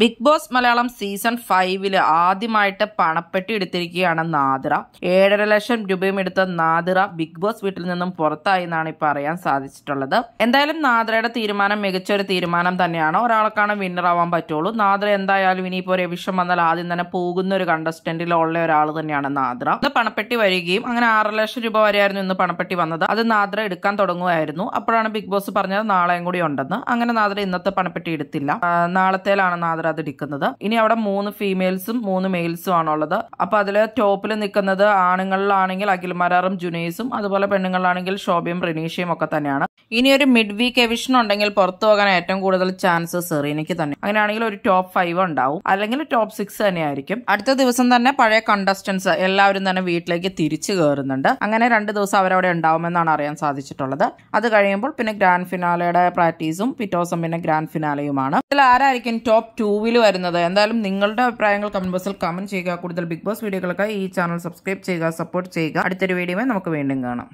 big Boss Malayalam season ഫൈവില് ആദ്യമായിട്ട് പണപ്പെട്ടി എടുത്തിരിക്കുകയാണ് നാദിറ ഏഴര ലക്ഷം രൂപയും എടുത്ത നാദിറ ബിഗ് ബോസ് വീട്ടിൽ നിന്നും പുറത്തായി എന്നാണ് പറയാൻ അറിയാൻ സാധിച്ചിട്ടുള്ളത് എന്തായാലും നാദിറയുടെ തീരുമാനം മികച്ച ഒരു തീരുമാനം തന്നെയാണ് ഒരാൾക്കാണ് വിന്നർ ആവാൻ പറ്റുള്ളൂ നാദിറ എന്തായാലും ഇനിയിപ്പോ ഒരു വിഷം വന്നാൽ ആദ്യം തന്നെ പോകുന്ന ഒരു കണ്ടസ്റ്റന്റിലുള്ള ഒരാൾ തന്നെയാണ് നാദിറ പണപ്പെട്ടി വരികയും അങ്ങനെ ആറര ലക്ഷം രൂപ വരെയായിരുന്നു ഇന്ന് പണപ്പെട്ടി വന്നത് അത് നാദിറ എടുക്കാൻ തുടങ്ങുമായിരുന്നു അപ്പോഴാണ് ബിഗ് ബോസ് പറഞ്ഞത് നാളെയും കൂടി ഉണ്ടെന്ന് അങ്ങനെ നാദിറ ഇന്നത്തെ പണപ്പെട്ടി എടുത്തില്ല നാളത്തേലാണ് നാദിറ ഇരിക്കുന്നത് ഇനി അവിടെ മൂന്ന് ഫീമെയിൽസും മൂന്ന് മെയിൽസും ആണുള്ളത് അപ്പൊ അതിൽ ടോപ്പിൽ നിൽക്കുന്നത് ആണുങ്ങളിലാണെങ്കിൽ അഖിൽമാരാറും ജുനീസും അതുപോലെ പെണ്ണുങ്ങളിലാണെങ്കിൽ ഷോബിയും റിനീഷയും ഒക്കെ തന്നെയാണ് ഇനി ഒരു മിഡ് വീക്ക് എവിഷൻ ഉണ്ടെങ്കിൽ പുറത്തു പോകാൻ ഏറ്റവും കൂടുതൽ ചാൻസ് സെറീനയ്ക്ക് തന്നെ അങ്ങനെയാണെങ്കിൽ ഒരു ടോപ്പ് ഫൈവ് ഉണ്ടാവും അല്ലെങ്കിൽ ടോപ്പ് സിക്സ് തന്നെയായിരിക്കും അടുത്ത ദിവസം തന്നെ പഴയ കണ്ടസ്റ്റൻസ് എല്ലാവരും തന്നെ വീട്ടിലേക്ക് തിരിച്ചു കയറുന്നുണ്ട് അങ്ങനെ രണ്ട് ദിവസം അവരവിടെ ഉണ്ടാവുമെന്നാണ് അറിയാൻ സാധിച്ചിട്ടുള്ളത് അത് കഴിയുമ്പോൾ പിന്നെ ഗ്രാൻഡ് ഫിനാലയുടെ പ്രാക്ടീസും പിറ്റോസും പിന്നെ ഗ്രാൻഡ് ഫിനാലയുമാണ് ഇതിൽ ആരായിരിക്കും ടോപ്പ് ടു മൂവിൽ വരുന്നത് എന്തായാലും നിങ്ങളുടെ അഭിപ്രായങ്ങൾ കമന്റ് ബോക്സിൽ കമന്റ് ചെയ്യുക കൂടുതൽ ബിഗ് ബോസ് വീഡിയോകൾക്കായി ഈ ചാനൽ സബ്സ്ക്രൈബ് ചെയ്യുക സപ്പോർട്ട് ചെയ്യുക അടുത്തൊരു വീഡിയോ നമുക്ക് വീണ്ടും കാണാം